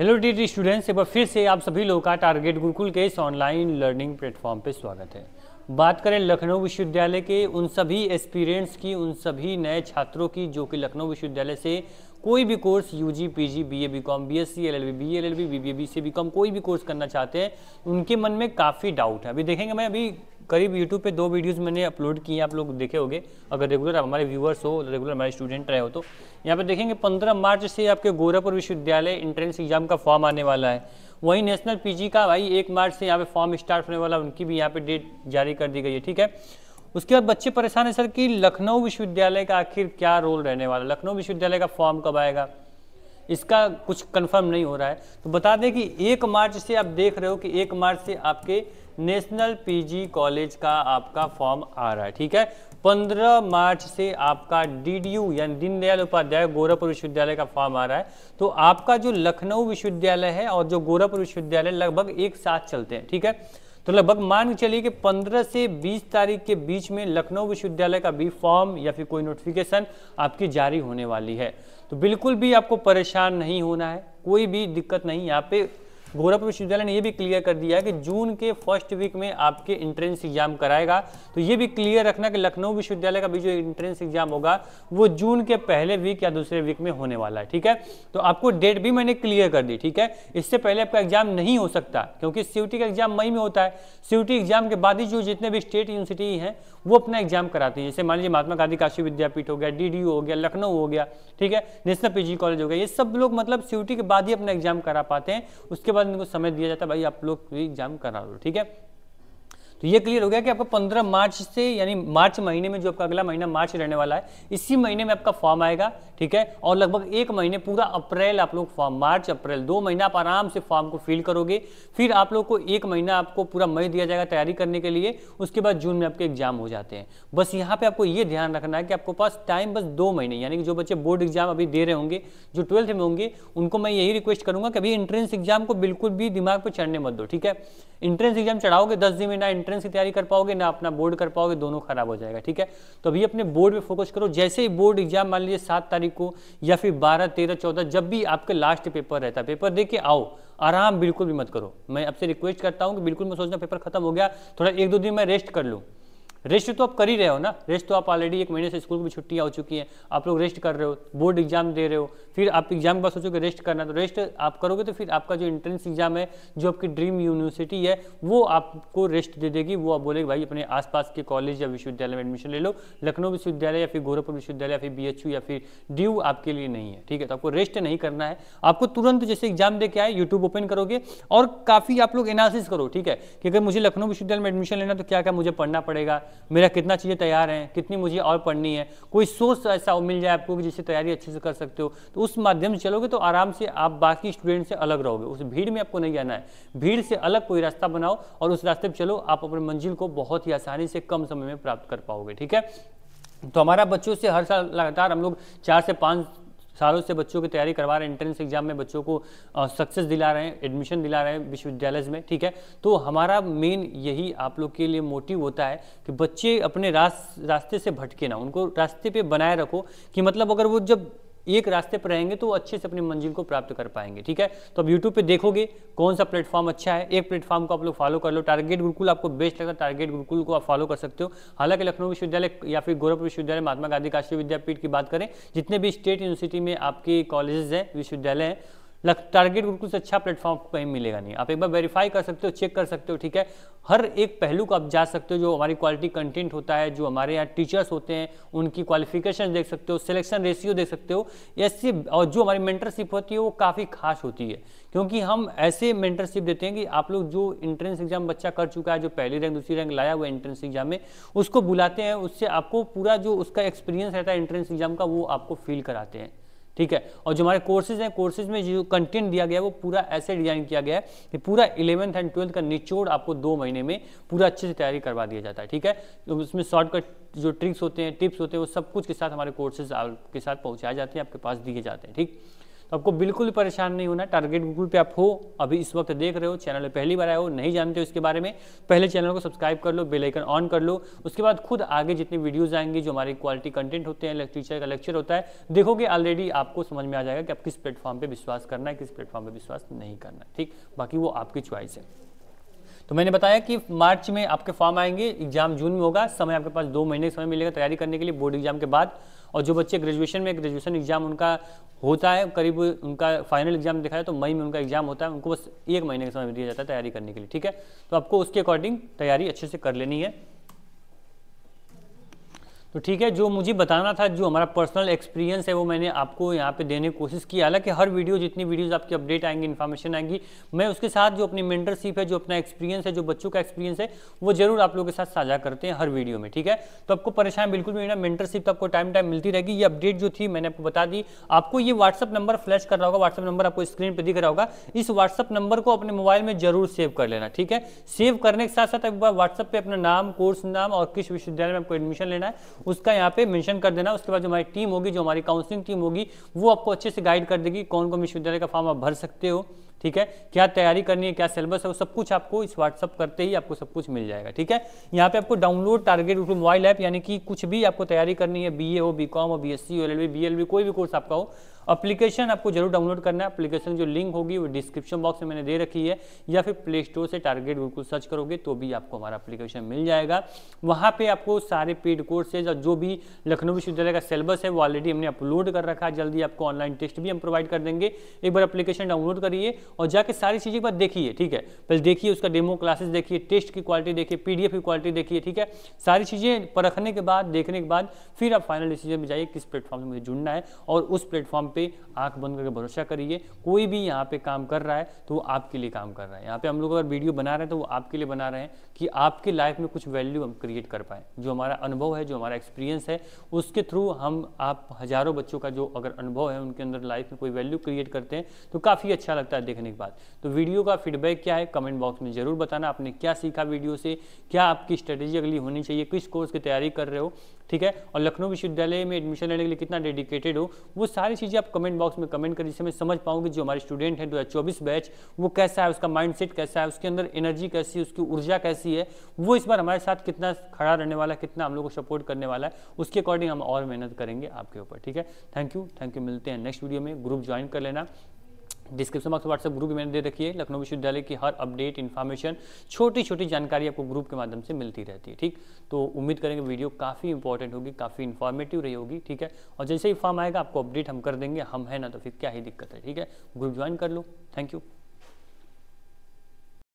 hello D students एक बार फिर से आप सभी लोगों का टारगेट गुरुकुल के इस ऑनलाइन लर्निंग प्लेटफॉर्म पर स्वागत है बात करें लखनऊ विश्वविद्यालय के उन सभी एक्सपीरियंट्स की उन सभी नए छात्रों की जो कि लखनऊ विश्वविद्यालय से कोई भी course U G G P B B B A com S C L L B B L L B B B B C कॉम कोई भी कोर्स करना चाहते हैं उनके मन में काफ़ी डाउट है अभी देखेंगे मैं अभी करीब यूट्यूब पे दो वीडियोस मैंने अपलोड किए आप लोग देखे होंगे अगर रेगुलर हमारे व्यूअर्स हो रेगुलर हमारे स्टूडेंट रहे हो तो यहाँ पे देखेंगे 15 मार्च से आपके गोरखपुर विश्वविद्यालय इंट्रेंस एग्जाम का फॉर्म आने वाला है वहीं नेशनल पीजी का भाई एक मार्च से यहाँ पे फॉर्म स्टार्ट होने वाला उनकी भी यहाँ पे डेट जारी कर दी गई है ठीक है उसके बाद बच्चे परेशान है सर कि लखनऊ विश्वविद्यालय का आखिर क्या रोल रहने वाला लखनऊ विश्वविद्यालय का फॉर्म कब आएगा इसका कुछ कंफर्म नहीं हो रहा है तो बता दें कि एक मार्च से आप देख रहे हो कि एक मार्च से आपके नेशनल पीजी कॉलेज का आपका फॉर्म आ रहा है ठीक है 15 मार्च से आपका डीडीयू यानी दीनदयाल उपाध्याय गोरखपुर विश्वविद्यालय का फॉर्म आ रहा है तो आपका जो लखनऊ विश्वविद्यालय है और जो गोरखपुर विश्वविद्यालय लगभग एक साथ चलते हैं ठीक है तो लगभग मान के चलिए कि 15 से 20 तारीख के बीच में लखनऊ विश्वविद्यालय का भी फॉर्म या फिर कोई नोटिफिकेशन आपकी जारी होने वाली है तो बिल्कुल भी आपको परेशान नहीं होना है कोई भी दिक्कत नहीं यहाँ पे गोरखपुर विश्वविद्यालय ने यह भी क्लियर कर दिया कि जून के फर्स्ट वीक में आपके इंट्रेंस एग्जाम कराएगा तो ये भी क्लियर रखना कि लखनऊ विश्वविद्यालय का भी जो इंट्रेंस एग्जाम होगा वो जून के पहले वीक या दूसरे वीक में होने वाला है ठीक है तो आपको डेट भी मैंने क्लियर कर दी ठीक है इससे पहले आपका एग्जाम नहीं हो सकता क्योंकि सीयूटी का एग्जाम मई में होता है सीयूटी एग्जाम के बाद ही जो जितने भी स्टेट यूनिवर्सिटी हैं वो अपना एग्जाम कराती है जैसे मान लीजिए महात्मा गांधी काशी विद्यापीठ हो गया डी हो गया लखनऊ हो गया ठीक है नेशनल पीजी कॉलेज हो गया ये सब लोग मतलब सीयूटी के बाद ही अपना एग्जाम करा पाते हैं उसके बाद इनको समय दिया जाता है भाई आप लोग एग्जाम करा लो ठीक है तो ये क्लियर हो गया कि आपको 15 मार्च से यानी मार्च महीने में जो आपका अगला महीना मार्च रहने वाला है इसी महीने में आपका फॉर्म आएगा ठीक है और लगभग एक महीने पूरा अप्रैल आप लोग फॉर्म मार्च अप्रैल दो महीना आप आराम से फॉर्म को फिल करोगे फिर आप लोग को एक महीना आपको पूरा मई दिया जाएगा तैयारी करने के लिए उसके बाद जून में आपके एग्जाम हो जाते हैं बस यहाँ पे आपको ये ध्यान रखना है कि आपको पास टाइम बस दो महीने यानी कि जो बच्चे बोर्ड एग्जाम अभी दे रहे होंगे जो ट्वेल्थ में होंगे उनको मैं यही रिक्वेस्ट करूंगा कि अभी एंट्रेंस एग्जाम को बिल्कुल भी दिमाग पर चढ़ने मत दो ठीक है इंट्रेंस एग्जाम चढ़ाओगे दस दिन में ना एंट्रेंस की तैयारी कर पाओगे ना अपना बोर्ड कर पाओगे दोनों खराब हो जाएगा ठीक है तो अभी अपने बोर्ड पर फोकस करो जैसे ही बोर्ड एग्जाम मान लीजिए सात तारीख तारीख को या फिर बारह तेरह चौदह जब भी आपका लास्ट पेपर रहता है पेपर दे के आओ आराम बिल्कुल भी मत करो मैं आपसे रिक्वेस्ट करता हूँ कि बिल्कुल मैं सोचना पेपर खत्म हो गया थोड़ा एक दो दिन मैं रेस्ट कर लूँ रेस्ट तो आप कर ही रहे हो ना रेस्ट तो आप ऑलरेडी एक महीने से स्कूल की छुट्टियाँ हो चुकी हैं आप लोग रेस्ट कर रहे हो बोर्ड एग्जाम दे रहे हो फिर आप एग्जाम के बाद कि रेस्ट करना तो रेस्ट आप करोगे तो फिर आपका जो एंट्रेंस एग्जाम है जो आपकी ड्रीम यूनिवर्सिटी है वो आपको रेस्ट दे देगी वो आप बोलेगे भाई अपने आस के कॉलेज या विश्वविद्यालय में एडमिशन ले लो लखनऊ विश्वविद्यालय या फिर गोरखपुर विश्वविद्यालय या फिर बी या फिर ड्यू आपके लिए नहीं है ठीक है तो आपको रेस्ट नहीं करना है आपको तुरंत जैसे एग्जाम दे के आए यूट्यूब ओपन करोगे और काफ़ी आप लोग एनालिसिस करो ठीक है कि अगर मुझे लखनऊ विश्वविद्यालय में एडमिशन लेना तो क्या क्या मुझे पढ़ना पड़ेगा मेरा कितना चीज़ें तैयार हैं कितनी मुझे और पढ़नी है कोई सोर्स ऐसा मिल जाए आपको कि जिससे तैयारी अच्छे से कर सकते हो तो उस माध्यम से चलोगे तो आराम से आप बाकी स्टूडेंट से अलग रहोगे उस भीड़ में आपको नहीं जाना है भीड़ से अलग कोई रास्ता बनाओ और उस रास्ते पर चलो आप अपने मंजिल को बहुत ही आसानी से कम समय में प्राप्त कर पाओगे ठीक है तो हमारा बच्चों से हर साल लगातार हम लोग चार से पाँच सालों से बच्चों की तैयारी करवा रहे हैं एंट्रेंस एग्जाम में बच्चों को सक्सेस दिला रहे हैं एडमिशन दिला रहे हैं विश्वविद्यालय में ठीक है तो हमारा मेन यही आप लोग के लिए मोटिव होता है कि बच्चे अपने रास्ते से भटके ना उनको रास्ते पे बनाए रखो कि मतलब अगर वो जब एक रास्ते पर रहेंगे तो वो अच्छे से अपनी मंजिल को प्राप्त कर पाएंगे ठीक है तो अब यूट्यूब पे देखोगे कौन सा प्लेटफॉर्म अच्छा है एक प्लेटफॉर्म को आप लोग फॉलो कर लो टारगेट गुरुकुल आपको बेस्ट लगता है टारगेट गुरुकुल को आप फॉलो कर सकते हो हालांकि लखनऊ विश्वविद्यालय या फिर गोरखपुर विश्वविद्यालय महात्मा गांधी काशी विद्यापीठ की बात करें जितने भी स्टेट यूनिवर्सिटी में आपके कॉलेजेस हैं विश्वविद्यालय हैं टारगेट ग्रुप से अच्छा प्लेटफॉर्म आपको कहीं मिलेगा नहीं आप एक बार वेरीफाई कर सकते हो चेक कर सकते हो ठीक है हर एक पहलू को आप जा सकते हो जो हमारी क्वालिटी कंटेंट होता है जो हमारे यहाँ टीचर्स होते हैं उनकी क्वालिफिकेशन देख सकते हो सिलेक्शन रेशियो देख सकते हो ऐसी और जो हमारी मेंटरशिप होती है वो काफ़ी खास होती है क्योंकि हम ऐसे मेंटरशिप देते हैं कि आप लोग जो इंट्रेंस एग्जाम बच्चा कर चुका है जो पहली रैंक दूसरी रैंक लाया हुआ इंट्रेंस एग्जाम में उसको बुलाते हैं उससे आपको पूरा जो उसका एक्सपीरियंस रहता है इंट्रेंस एग्जाम का वो आपको फील कराते हैं ठीक है और जो हमारे कोर्सेज हैं कोर्सेज में जो कंटेंट दिया गया है वो पूरा ऐसे डिजाइन किया गया है कि पूरा इलेवंथ एंड ट्वेल्थ का निचोड़ आपको दो महीने में पूरा अच्छे से तैयारी करवा दिया जाता है ठीक है तो उसमें शॉर्टकट जो ट्रिक्स होते हैं टिप्स होते हैं वो सब कुछ के साथ हमारे कोर्सेज आपके साथ पहुँचाए जाते हैं आपके पास दिए जाते हैं ठीक तो आपको बिल्कुल परेशान नहीं होना टारगेट गूगल पे आप हो अभी इस वक्त देख रहे हो चैनल पे पहली बार आए हो नहीं जानते हो इसके बारे में पहले चैनल को सब्सक्राइब कर लो बेलाइकन ऑन कर लो उसके बाद खुद आगे जितनी वीडियोज़ आएंगे जो हमारे क्वालिटी कंटेंट होते हैं टीचर का लेक्चर होता है देखोगे ऑलरेडी आपको समझ में आ जाएगा कि आप किस प्लेटफॉर्म पर विश्वास करना है किस प्लेटफॉर्म पर विश्वास नहीं करना है ठीक बाकी वो आपकी च्वाइस है तो मैंने बताया कि मार्च में आपके फॉर्म आएंगे एग्जाम जून में होगा समय आपके पास दो महीने समय मिलेगा तैयारी करने के लिए बोर्ड एग्जाम के बाद और जो बच्चे ग्रेजुएशन में ग्रेजुएशन एग्जाम उनका होता है करीब उनका फाइनल एग्जाम देखा तो मई में उनका एग्जाम होता है उनको बस एक महीने का समय दिया जाता है तैयारी करने के लिए ठीक है तो आपको उसके अकॉर्डिंग तैयारी अच्छे से कर लेनी है तो ठीक है जो मुझे बताना था जो हमारा पर्सनल एक्सपीरियंस है वो मैंने आपको यहाँ पे देने की कोशिश की हालांकि हर वीडियो जितनी वीडियोस आपकी अपडेट आएंगी इन्फॉर्मेशन आएंगी मैं उसके साथ जो अपनी मेंटरशिप है जो अपना एक्सपीरियंस है जो बच्चों का एक्सपीरियंस है वो जरूर आप लोगों के साथ साझा करते हैं हर वीडियो में ठीक है तो आपको परेशान बिल्कुल भी ना मेंटरशिप तो आपको टाइम टाइम मिलती रहेगी ये अपडेट जो थी मैंने आपको बता दी आपको ये व्हाट्सअप नंबर फ्लैश कर रहा होगा व्हाट्सअप नंबर आपको स्क्रीन पर दिख रहा होगा इस व्हाट्सअप नंबर को अपने मोबाइल में जरूर सेव कर लेना ठीक है सेव करने के साथ साथ एक बार व्हाट्सअप पर अपना नाम कोर्स नाम और किस विश्वविद्यालय में आपको एडमिशन लेना है उसका यहाँ पे मेंशन कर देना उसके बाद जो हमारी टीम होगी जो हमारी काउंसलिंग टीम होगी वो आपको अच्छे से गाइड कर देगी कौन कौन विश्वविद्यालय का फॉर्म आप भर सकते हो ठीक है क्या तैयारी करनी है क्या सिलेबस है वो सब कुछ आपको इस व्हाट्सअप करते ही आपको सब कुछ मिल जाएगा ठीक है यहाँ पे आपको download target group mobile app यानी कि कुछ भी आपको तैयारी करनी है बीए हो बीकॉम हो बीएससी हो एल बीएलबी कोई भी कोर्स आपका हो अप्लीकेशन आपको जरूर डाउनलोड करना है अप्लीकेशन जो लिंक होगी वो डिस्क्रिप्शन बॉक्स में मैंने दे रखी है या फिर प्ले स्टोर से टारगेट बिल्कुल सर्च करोगे तो भी आपको हमारा अप्लीकेशन मिल जाएगा वहाँ पर आपको सारे पेड कोर्सेज और जो भी लखनऊ विश्वविद्यालय का सिलेबस है वो ऑलरेडी हमने अपलोड कर रखा है जल्दी आपको ऑनलाइन टेस्ट भी हम प्रोवाइड कर देंगे एक बार अप्लीकेशन डाउनलोड करिए और जाके सारी चीज़ें एक बार देखिए ठीक है पहले देखिए उसका डेमो क्लासेस देखिए टेस्ट की क्वालिटी देखिए एफ की क्वालिटी देखिए ठीक है सारी चीज़ें परखने के बाद देखने के बाद फिर आप फाइनल डिसीजन में जाइए किस प्लेटफॉर्म से मुझे जुड़ना है और उस प्लेटफॉर्म पर पे आंख बंद करके भरोसा करिए कोई भी यहाँ पे काम कर रहा है तो वो आपके लिए काम कर रहा है यहाँ पे हम लोग अगर वीडियो बना रहे हैं तो वो आपके लिए बना रहे हैं कि आपके लाइफ में कुछ वैल्यू हम क्रिएट कर पाए जो हमारा अनुभव है जो हमारा एक्सपीरियंस है उसके थ्रू हम आप हज़ारों बच्चों का जो अगर अनुभव है उनके अंदर लाइफ में कोई वैल्यू क्रिएट करते हैं तो काफ़ी अच्छा लगता है देखने के बाद तो वीडियो का फीडबैक क्या है कमेंट बॉक्स में ज़रूर बताना आपने क्या सीखा वीडियो से क्या आपकी स्ट्रेटेजी अगली होनी चाहिए किस कोर्स की तैयारी कर रहे हो ठीक है और लखनऊ विश्वविद्यालय में एडमिशन लेने के लिए कितना डेडिकेटेड हो वो सारी चीज़ें आप कमेंट बॉक्स में कमेंट करें जिससे मैं समझ पाऊँ कि जो हमारे स्टूडेंट हैं दो हज़ार बैच वो कैसा है उसका माइंडसेट कैसा है उसके अंदर एनर्जी कैसी है उसकी ऊर्जा कैसी है वो इस बार हमारे साथ कितना खड़ा रहने वाला है कितना हम लोग को सपोर्ट करने वाला है उसके अकॉर्डिंग हम और मेहनत करेंगे आपके ऊपर ठीक है थैंक यू थैंक यू मिलते हैं नेक्स्ट वीडियो में ग्रुप ज्वाइन कर लेना डिस्क्रिप्शन बॉक्स व्हाट्सएप ग्रुप मैंने दे रखी है लखनऊ विश्वविद्यालय की हर अपडेट इन्फॉर्मेशन छोटी छोटी जानकारी आपको ग्रुप के माध्यम से मिलती रहती है ठीक तो उम्मीद करेंगे वीडियो काफ़ी इंपॉर्टेंट होगी काफ़ी इन्फॉर्मेटिव रही होगी ठीक है और जैसे ही फॉर्म आएगा आपको अपडेट हम कर देंगे हम है ना तो फिर क्या ही दिक्कत है ठीक है ग्रुप ज्वाइन कर लो थैंक यू